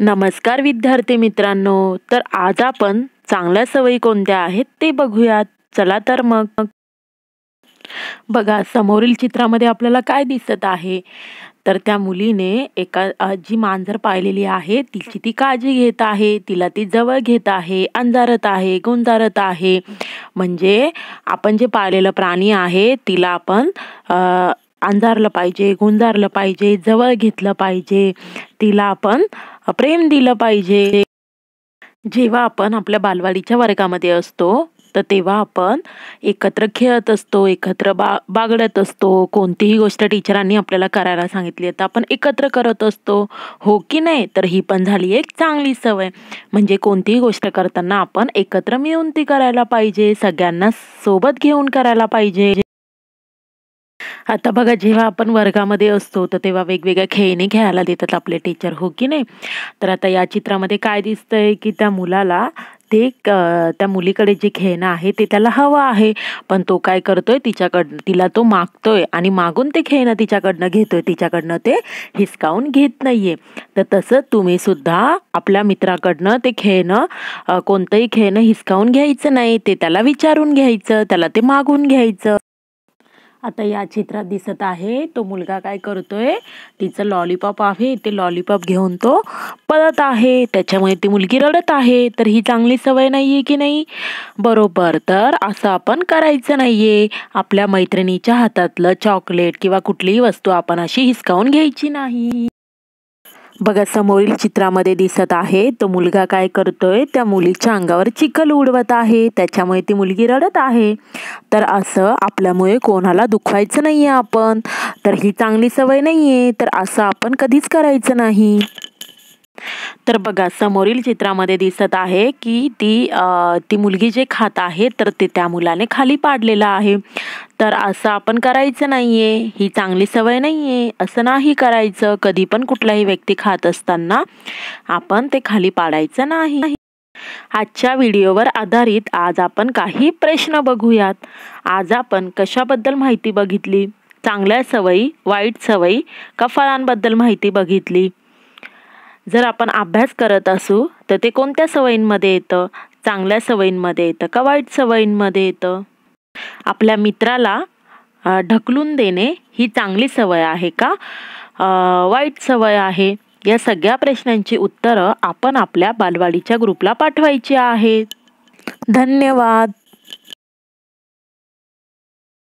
नमस्कार विद्यार्थी मित्रांनो तर आज आपण चांगल्या सवयी कोणत्या आहेत ते बघूयात चला तर मग बघा समोरील चित्रामध्ये आपल्याला काय दिसत आहे तर त्या मुलीने एका जी मांजर पाहिलेली आहे तिची ती काळजी घेत आहे तिला ती जवळ घेत आहे अंजारत आहे गुंजारत आहे म्हणजे आपण जे पाळलेलं प्राणी आहे तिला आपण अंधारलं पाहिजे गुंजारलं पाहिजे जवळ घेतलं पाहिजे तिला आपण प्रेम दिलं पाहिजे जेव्हा आपण आपल्या बालवाडीच्या वर्गामध्ये असतो तर तेव्हा आपण एकत्र खेळत असतो एकत्र बा बागडत असतो कोणतीही गोष्ट टीचरांनी आपल्याला करायला सांगितली तर आपण एकत्र करत असतो हो की नाही तर ही पण झाली एक चांगली सवय म्हणजे कोणतीही गोष्ट करताना आपण एकत्र मिळून ती करायला पाहिजे सगळ्यांना सोबत घेऊन करायला पाहिजे आता बघा जेव्हा आपण वर्गामध्ये असतो तर तेव्हा वेगवेगळ्या खेळणी खेळायला देतात आपले टीचर हो की नाही तर आता या चित्रामध्ये काय दिसतंय की त्या मुलाला ते त्या मुलीकडे जे खेळणं आहे ते त्याला हवं आहे पण तो काय करतोय तिच्याकडनं तिला तो मागतोय आणि मागून ते खेळणं तिच्याकडनं घेतोय तिच्याकडनं ते हिसकावून घेत नाहीये तर तसं तुम्ही सुद्धा आपल्या मित्राकडनं ते खेळणं कोणतंही खेळणं हिसकावून घ्यायचं नाही ते त्याला विचारून घ्यायचं त्याला ते मागून घ्यायचं आता या चित्रात दिसत आहे तो मुलगा काय करतोय तिचं लॉलीपॉप आहे ते लॉलीपॉप घेऊन तो पळत आहे त्याच्यामुळे ती मुलगी रडत आहे तर ही चांगली सवय नाही आहे की नाही बरोबर तर असं आपण करायचं नाही आहे आपल्या मैत्रिणीच्या हातातलं चॉकलेट किंवा कुठलीही वस्तू आपण अशी हिसकावून घ्यायची नाही बघा समोरील चित्रामध्ये दिसत आहे तो मुलगा काय करतोय त्या मुलीच्या अंगावर चिखल उडवत आहे त्याच्यामुळे ती मुलगी रडत आहे तर असं आपल्यामुळे कोणाला दुखवायचं नाही आपण तर ही चांगली सवय नाही तर असं आपण कधीच करायचं नाही तर बघा समोरील चित्रामध्ये दिसत आहे की ती ती मुलगी जे खात आहे तर ते त्या मुलाने खाली पाडलेलं आहे तर असं आपण करायचं नाही आहे ही चांगली सवय नाही आहे असं नाही करायचं कधी पण कुठलाही व्यक्ती खात असताना आपण ते खाली पाडायचं नाही आजच्या व्हिडिओवर आधारित आज आपण काही प्रश्न बघूयात आज आपण कशाबद्दल माहिती बघितली चांगल्या सवयी वाईट सवयी का फळांबद्दल माहिती बघितली जर आपण अभ्यास करत असू तर ते कोणत्या सवयींमध्ये येतं चांगल्या सवयींमध्ये येतं का वाईट सवयींमध्ये येतं आपल्या मित्राला ढकलून देणे ही चांगली सवय आहे का वाईट सवय आहे या सगळ्या प्रश्नांची उत्तरं आपण आपल्या बालवाडीच्या ग्रुपला पाठवायची आहेत धन्यवाद